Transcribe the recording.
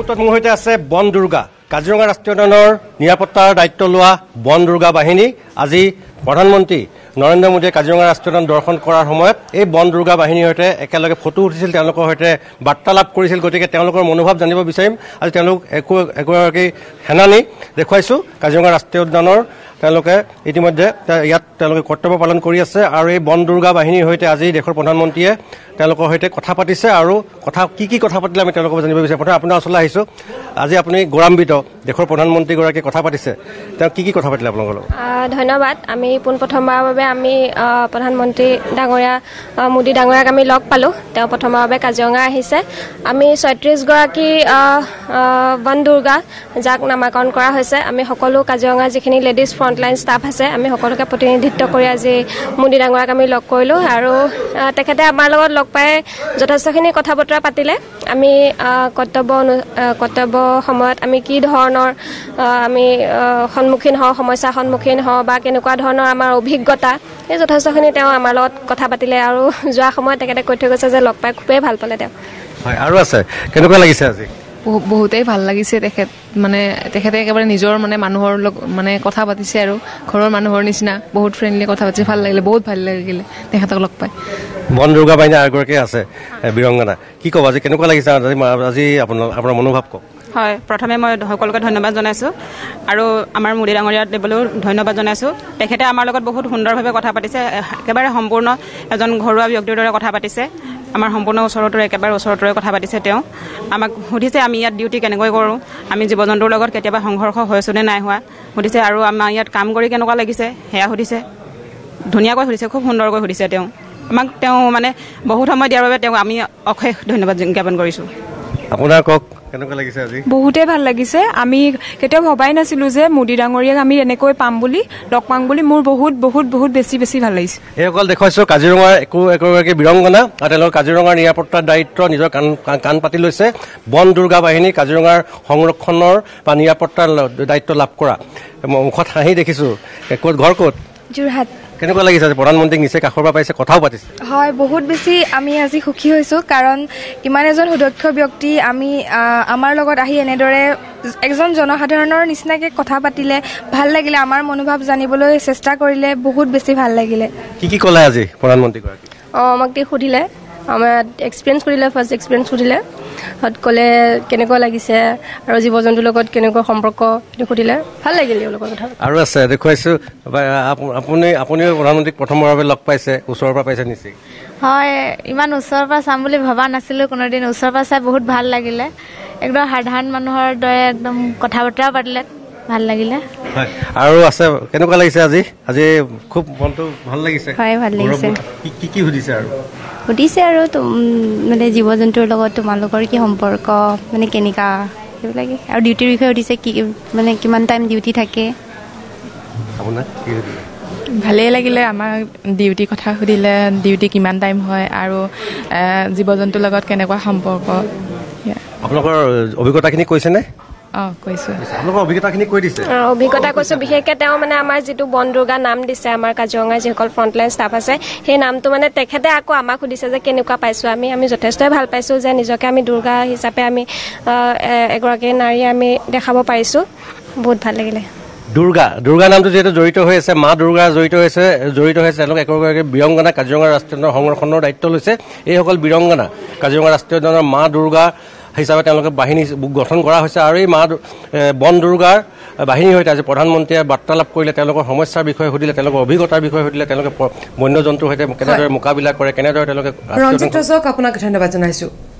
মুহূৰ্তত মোৰ সৈতে আছে বন দুৰ্গা কাজিৰঙা ৰাষ্ট্ৰীয় উদ্যানৰ নিৰাপত্তাৰ দায়িত্ব লোৱা বন দুৰ্গা বাহিনী আজি প্ৰধানমন্ত্ৰী নৰেন্দ্ৰ মোদীয়ে কাজিৰঙা ৰাষ্ট্ৰীয় উদ্যান দৰ্শন কৰাৰ সময়ত এই বন দুৰ্গা বাহিনীৰ সৈতে একেলগে ফটো উঠিছিল তেওঁলোকৰ সৈতে বাৰ্তালাপ কৰিছিল গতিকে তেওঁলোকৰ মনোভাৱ জানিব বিচাৰিম আজি তেওঁলোক একো এগৰাকী সেনানী দেখুৱাইছোঁ কাজিৰঙা ৰাষ্ট্ৰীয় উদ্যানৰ তেওঁলোকে ইতিমধ্যে ইয়াত তেওঁলোকে কৰ্তব্য পালন কৰি আছে আৰু এই বন দুৰ্গা বাহিনীৰ সৈতে আজি দেশৰ প্ৰধানমন্ত্ৰীয়ে তেওঁলোকৰ সৈতে কথা পাতিছে আৰু কথা কি কি কথা পাতিলে আমি তেওঁলোকক জানিব বিচাৰিম প্ৰথমে আপোনাৰ ওচৰলৈ আহিছোঁ আজি আপুনি গৌৰাম্বিত দেশৰ প্ৰধানমন্ত্ৰীগৰাকীয়ে কথা পাতিছে তেওঁ কি কি কথা পাতিলে আপোনালোকৰ লগত ধন্যবাদ আমি পোনপ্ৰথমবাৰৰ বাবে আমি প্ৰধানমন্ত্ৰী ডাঙৰীয়া মোদী ডাঙৰীয়াক আমি লগ পালোঁ তেওঁ প্ৰথমবাৰৰ বাবে কাজিৰঙা আহিছে আমি ছয়ত্ৰিছগৰাকী বন দুৰ্গা যাক নামাকৰণ কৰা হৈছে আমি সকলো কাজিৰঙা যিখিনি লেডিজ ফ্ৰণ্টলাইন ষ্টাফ আছে আমি সকলোকে প্ৰতিনিধিত্ব কৰি আজি মোদী ডাঙৰীয়াক আমি লগ কৰিলোঁ আৰু তেখেতে আমাৰ লগত লগ পাই যথেষ্টখিনি কথা বতৰা পাতিলে আমি কৰ্তব্য অনু কৰ্তব্য সময়ত আমি কি ধৰণৰ আমি সন্মুখীন হওঁ সমস্যাৰ সন্মুখীন হওঁ বা বা কেনেকুৱা ধৰণৰ আমাৰ অভিজ্ঞতা এই যথেষ্টখিনি তেওঁ আমাৰ লগত কথা পাতিলে আৰু যোৱা সময়ত তেখেতে কৈ থৈ গৈছে যে লগ পাই খুবেই ভাল পালে তেওঁ হয় আৰু আছে কেনেকুৱা লাগিছে আজি বহুতেই ভাল লাগিছে তেখেত মানে তেখেতে একেবাৰে নিজৰ মানে মানুহৰ লগত মানে কথা পাতিছে আৰু ঘৰৰ মানুহৰ নিচিনা বহুত ফ্ৰেণ্ডলি কথা পাতিছে ভাল লাগিলে বহুত ভাল লাগিলে তেখেতক লগ পাই বন দুৰ্গা বাইনী আৰু আছে বিৰংগনা কি ক'ব আজি কেনেকুৱা লাগিছে আজি আপোনাৰ মনোভাৱ কওক হয় প্ৰথমে মই সকলোকে ধন্যবাদ জনাইছোঁ আৰু আমাৰ মুৰি ডাঙৰীয়া দেৱলৈও ধন্যবাদ জনাইছোঁ তেখেতে আমাৰ লগত বহুত সুন্দৰভাৱে কথা পাতিছে একেবাৰে সম্পূৰ্ণ এজন ঘৰুৱা ব্যক্তিৰ দৰে কথা পাতিছে আমাৰ সম্পূৰ্ণ ওচৰতে একেবাৰে ওচৰতে কথা পাতিছে তেওঁ আমাক সুধিছে আমি ইয়াত ডিউটি কেনেকৈ কৰোঁ আমি জীৱ জন্তুৰ লগত কেতিয়াবা সংঘৰ্ষ হৈছোনে নাই হোৱা সুধিছে আৰু আমাৰ ইয়াত কাম কৰি কেনেকুৱা লাগিছে সেয়া সুধিছে ধুনীয়াকৈ সুধিছে খুব সুন্দৰকৈ সুধিছে তেওঁ আমাক তেওঁ মানে বহুত সময় দিয়াৰ বাবে তেওঁক আমি অশেষ ধন্যবাদ জ্ঞাপন কৰিছোঁ আপোনাৰ কওক বহুতেই ভাল লাগিছে আমি কেতিয়াও ভবাই নাছিলো যে মোদী ডাঙৰীয়াক আমি এনেকৈ পাম বুলি লগ পাম বুলি মোৰ বহুত বহুত বহুত বেছি বেছি ভাল লাগিছে এইসকল দেখুৱাইছো কাজিৰঙাৰ একো একোগৰাকী বীৰংগনা আৰু তেওঁলোকৰ কাজিৰঙাৰ নিৰাপত্তাৰ দায়িত্ব নিজৰ কাণ কাণ পাতি লৈছে বন দুৰ্গা বাহিনী কাজিৰঙাৰ সংৰক্ষণৰ বা নিৰাপত্তাৰ দায়িত্ব লাভ কৰা মই মুখত হাঁহি দেখিছো ক'ত ঘৰ ক'ত যোৰহাট কেনেকুৱা লাগিছে যে প্ৰধানমন্ত্ৰীক নিচে কাষৰ পৰা পাইছে কথাও পাতিছে হয় বহুত বেছি আমি আজি সুখী হৈছোঁ কাৰণ ইমান এজন সুদক্ষ ব্যক্তি আমি আমাৰ লগত আহি এনেদৰে এজন জনসাধাৰণৰ নিচিনাকে কথা পাতিলে ভাল লাগিলে আমাৰ মনোভাৱ জানিবলৈ চেষ্টা কৰিলে বহুত বেছি ভাল লাগিলে কি কি কলে আজি প্ৰধানমন্ত্ৰীগৰাকী অঁ আমাক সুধিলে আমাৰ ইয়াত এক্সপিৰিয়েঞ্চ সুধিলে ফাৰ্ষ্ট এক্সপিৰিয়েঞ্চ সুধিলে ক'লে কেনেকুৱা লাগিছে আৰু জীৱ জন্তুৰ লগত কেনেকুৱা সম্পৰ্ক সেইটো সুধিলে ভাল লাগিল এওঁলোকৰ কথা আৰু আছে দেখুৱাইছোঁ আপুনি আপুনিও প্ৰধানমন্ত্ৰীক প্ৰথমৰ বাবে লগ পাইছে ওচৰৰ পৰা পাইছে নিশ্চয় হয় ইমান ওচৰৰ পৰা চাম বুলি ভবা নাছিলোঁ কোনোদিন ওচৰৰ পৰা চাই বহুত ভাল লাগিলে একদম সাধাৰণ মানুহৰ দৰে একদম কথা বতৰাও পাতিলে ভাল লাগিলে আৰু আছে কেনেকুৱা লাগিছে আজি আজি খুব মনটো ভাল লাগিছে হয় ভাল লাগিছে কি কি সুধিছে আৰু সুধিছে আৰু মানে জীৱ লগত তোমালোকৰ কি সম্পৰ্ক মানে কেনেকুৱা সেইবিলাক আৰু ডিউটিৰ বিষয়ে সুধিছে কি মানে কিমান টাইম ডিউটি থাকে ভালেই লাগিলে আমাক ডিউটি কথা সুধিলে ডিউটি কিমান টাইম হয় আৰু জীৱ জন্তুৰ লগত কেনেকুৱা সম্পৰ্ক আপোনালোকৰ অভিজ্ঞতাখিনি কৈছেনে অভিজ্ঞতা কৈছোঁ বিশেষকৈ তেওঁ মানে আমাৰ যিটো বনদুৰ্গা নাম দিছে আমাৰ কাজিৰঙা যিসকল ফ্ৰণ্টলাইন ষ্টাফ আছে সেই নামটো মানে তেখেতে আকৌ আমাক সুধিছে যে কেনেকুৱা পাইছোঁ আমি আমি যথেষ্টই ভাল পাইছোঁ যে নিজকে আমি দুৰ্গা হিচাপে আমি এগৰাকী নাৰীয়ে আমি দেখাব পাৰিছো বহুত ভাল লাগিলে দুৰ্গা দুৰ্গা নামটো যিহেতু জড়িত হৈ আছে মা দুৰ্গা জড়িত হৈছে জড়িত হৈছে তেওঁলোকে একেগৰাকী বিৰংগনা কাজিৰঙা ৰাষ্ট্ৰীয় সংৰক্ষণৰ দায়িত্ব লৈছে এইসকল বীৰংগনা কাজিৰঙা ৰাষ্ট্ৰীয় মা দুৰ্গা হিচাপে তেওঁলোকে বাহিনী গঠন কৰা হৈছে আৰু এই মা বন দুৰ্গাৰ বাহিনীৰ সৈতে আজি প্ৰধানমন্ত্ৰীয়ে বাৰ্তালাপ কৰিলে তেওঁলোকৰ সমস্যাৰ বিষয়ে সুধিলে তেওঁলোকৰ অভিজ্ঞতাৰ বিষয়ে সুধিলে তেওঁলোকে বন্য জন্তুৰ সৈতে কেনেদৰে মোকাবিলা কৰে কেনেদৰে তেওঁলোকে ৰঞ্জিত ৰজক আপোনাক ধন্যবাদ জনাইছোঁ